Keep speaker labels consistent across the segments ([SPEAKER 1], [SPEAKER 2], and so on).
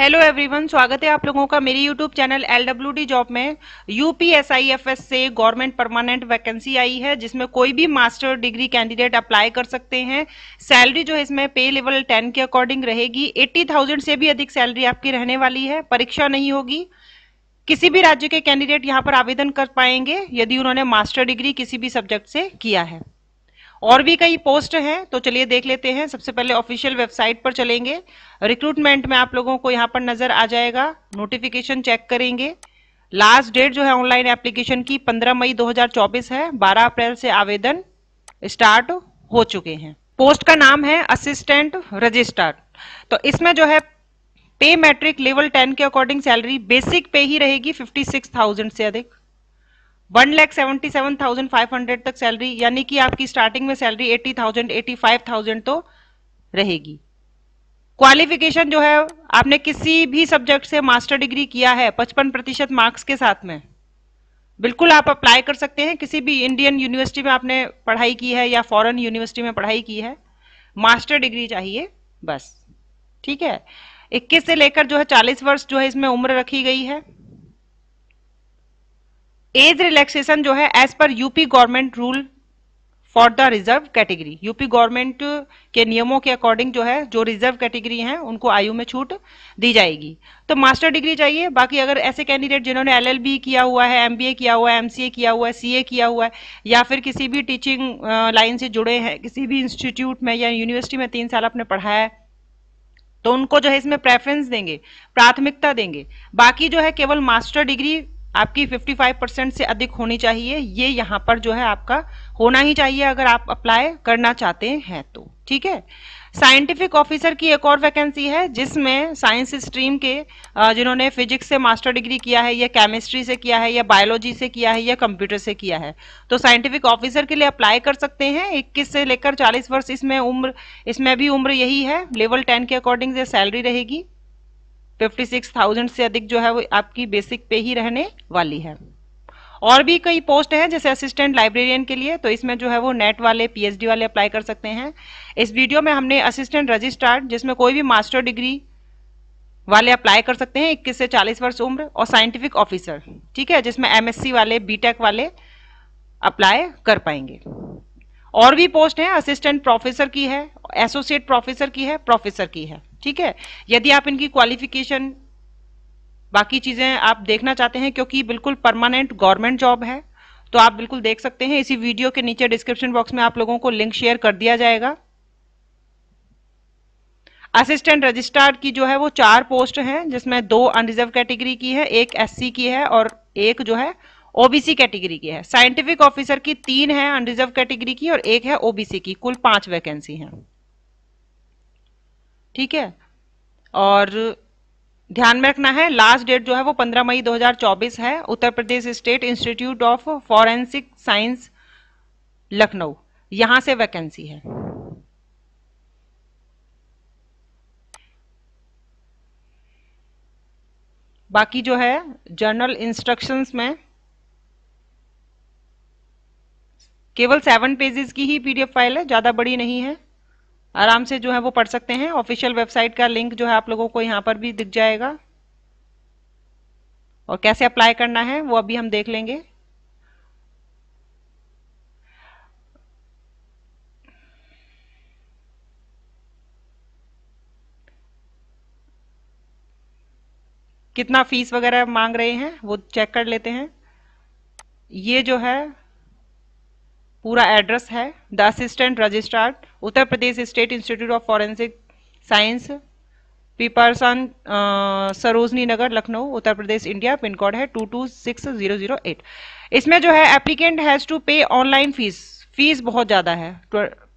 [SPEAKER 1] hello everyone स्वागत है आप लोगों का मेरी YouTube channel L W D job में U P S I F S से गवर्नमेंट परमानेंट वैकेंसी आई है जिसमें कोई भी मास्टर डिग्री कैंडिडेट अप्लाई कर सकते हैं सैलरी जो है इसमें पे लेवल टेन के अकॉर्डिंग रहेगी एट्टी थाउजेंड से भी अधिक सैलरी आपकी रहने वाली है परीक्षा नहीं होगी किसी भी राज्य के कैंडिडेट यहाँ पर आवेदन कर पाएंगे यदि उन्होंने मास्टर डिग्री किसी भी सब्जेक्ट से किया है और भी कई पोस्ट हैं तो चलिए देख लेते हैं सबसे पहले ऑफिशियल वेबसाइट पर चलेंगे रिक्रूटमेंट में आप लोगों को यहाँ पर नजर आ जाएगा नोटिफिकेशन चेक करेंगे लास्ट डेट जो है ऑनलाइन एप्लीकेशन की 15 मई 2024 है 12 अप्रैल से आवेदन स्टार्ट हो चुके हैं पोस्ट का नाम है असिस्टेंट रजिस्ट्रार तो इसमें जो है पे मैट्रिक लेवल 10 के अकॉर्डिंग सैलरी बेसिक पे ही रहेगी 56,000 से अधिक one lakh seventy seven thousand five hundred तक सैलरी यानी कि आपकी स्टार्टिंग में salary eighty thousand eighty five thousand तो रहेगी क्वालिफिकेशन जो है आपने किसी भी सब्जेक्ट से मास्टर डिग्री किया है पचपन प्रतिशत मार्क्स के साथ में बिल्कुल आप अप्लाई कर सकते हैं किसी भी इंडियन यूनिवर्सिटी में आपने पढ़ाई की है या फॉरन यूनिवर्सिटी में पढ़ाई की है मास्टर डिग्री चाहिए बस ठीक है इक्कीस से लेकर जो है चालीस वर्ष जो है इसमें उम्र रखी गई है एज रिलैक्सेशन जो है as per UP government rule for the reserve category UP government के नियमों के अकॉर्डिंग जो है जो रिजर्व कैटेगरी हैं उनको आयु में छूट दी जाएगी तो मास्टर डिग्री चाहिए बाकी अगर ऐसे कैंडिडेट जिन्होंने एलएलबी किया हुआ है एमबीए किया हुआ है एमसीए किया हुआ है सीए किया हुआ है या फिर किसी भी टीचिंग लाइन से जुड़े हैं किसी भी इंस्टीट्यूट में या यूनिवर्सिटी में तीन साल आपने पढ़ाया है तो उनको जो है इसमें प्रेफरेंस देंगे प्राथमिकता देंगे बाकी जो है केवल मास्टर डिग्री आपकी 55 परसेंट से अधिक होनी चाहिए ये यहाँ पर जो है आपका होना ही चाहिए अगर आप अप्लाई करना चाहते हैं तो ठीक है साइंटिफिक ऑफिसर की एक और वैकेंसी है जिसमें साइंस स्ट्रीम के जिन्होंने फिजिक्स से मास्टर डिग्री किया है या केमिस्ट्री से किया है या बायोलॉजी से किया है या कंप्यूटर से किया है तो साइंटिफिक ऑफिसर के लिए अप्लाई कर सकते हैं 21 से लेकर 40 वर्ष इसमें उम्र इसमें भी उम्र यही है लेवल 10 के अकॉर्डिंग से सैलरी रहेगी फिफ्टी सिक्स थाउजेंड से अधिक जो है वो आपकी बेसिक पे ही रहने वाली है और भी कई पोस्ट हैं जैसे असिस्टेंट लाइब्रेरियन के लिए तो इसमें जो है वो नेट वाले पीएचडी वाले अप्लाई कर सकते हैं इस वीडियो में हमने असिस्टेंट रजिस्ट्रार जिसमें कोई भी मास्टर डिग्री वाले अप्लाई कर सकते हैं इक्कीस से चालीस वर्ष उम्र और साइंटिफिक ऑफिसर ठीक है जिसमें एमएससी वाले बीटेक वाले अप्लाई कर पाएंगे और भी पोस्ट हैं असिस्टेंट प्रोफेसर की है एसोसिएट प्रोफेसर की है प्रोफेसर की है ठीक है यदि आप इनकी क्वालिफिकेशन बाकी चीजें आप देखना चाहते हैं क्योंकि बिल्कुल परमानेंट गवर्नमेंट जॉब है तो आप बिल्कुल देख सकते हैं इसी वीडियो के नीचे डिस्क्रिप्शन बॉक्स में आप लोगों को लिंक शेयर कर दिया जाएगा असिस्टेंट रजिस्ट्रार की जो है वो चार पोस्ट हैं जिसमें दो अनरिजर्व कैटेगरी की है एक एससी की है और एक जो है ओबीसी कैटेगरी की है साइंटिफिक ऑफिसर की तीन है अनरिजर्व कैटेगरी की और एक है ओबीसी की कुल पांच वैकेंसी हैं ठीक है और ध्यान में रखना है लास्ट डेट जो है वो 15 मई 2024 है Uttar Pradesh state institute of forensic science Lucknow यहां से वैकेंसी है बाकी जो है जर्नल इंस्ट्रक्शंस में केवल सेवन पेजेस की ही पीडीएफ फाइल है ज़्यादा बड़ी नहीं है आराम से जो है वो पढ़ सकते हैं ऑफिशियल वेबसाइट का लिंक जो है आप लोगों को यहाँ पर भी दिख जाएगा और कैसे अप्लाई करना है वो अभी हम देख लेंगे कितना फीस वगैरह मांग रहे हैं वो चेक कर लेते हैं ये जो है पूरा एड्रेस है the assistant registrar Uttar Pradesh state institute of forensic science पीपरसन Sarojini Nagar Lucknow Uttar Pradesh India pin code है two two six zero zero eight इसमें जो है applicant has to pay online fees fees बहुत ज़्यादा है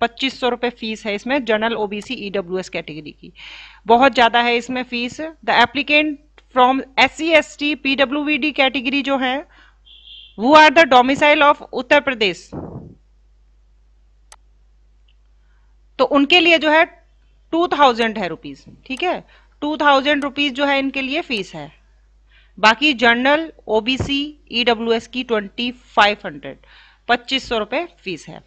[SPEAKER 1] पच्चीस सौ रुपये फीस है इसमें जनरल ओ बी कैटेगरी की बहुत ज़्यादा है इसमें fees the applicant from S C S T P W D category जो है वो are the domicile of Uttar Pradesh तो उनके लिए जो है टू थाउजेंड है रुपीज ठीक है टू थाउजेंड रुपीज जो है इनके लिए फीस है बाकी जनरल ओबीसी ईडब्ल्यूएस की ट्वेंटी फाइव हंड्रेड पच्चीस सौ रुपए फीस है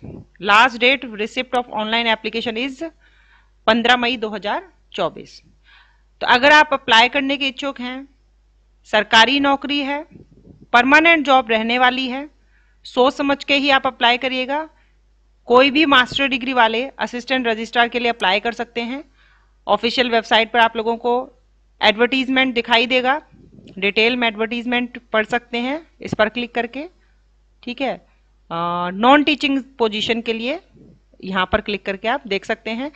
[SPEAKER 1] last date receipt of online application is पंद्रह मई दो हजार चौबीस तो अगर आप अप्लाई करने के इच्छुक हैं सरकारी नौकरी है परमानेंट जॉब रहने वाली है सोच समझ के ही आप अप्लाई करिएगा कोई भी मास्टर डिग्री वाले असिस्टेंट रजिस्ट्रार के लिए अप्लाई कर सकते हैं ऑफिशियल वेबसाइट पर आप लोगों को एडवर्टीजमेंट दिखाई देगा डिटेल में एडवर्टीजमेंट पढ़ सकते हैं इस पर क्लिक करके ठीक है नॉन टीचिंग पोजीशन के लिए यहाँ पर क्लिक करके आप देख सकते हैं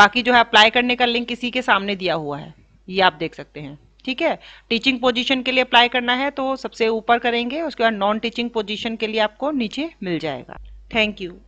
[SPEAKER 1] बाकी जो है अप्लाई करने का लिंक किसी के सामने दिया हुआ है ये आप देख सकते हैं ठीक है टीचिंग पोजीशन के लिए अप्लाई करना है तो सबसे ऊपर करेंगे उसके बाद नॉन टीचिंग पोजीशन के लिए आपको नीचे मिल जाएगा थैंक यू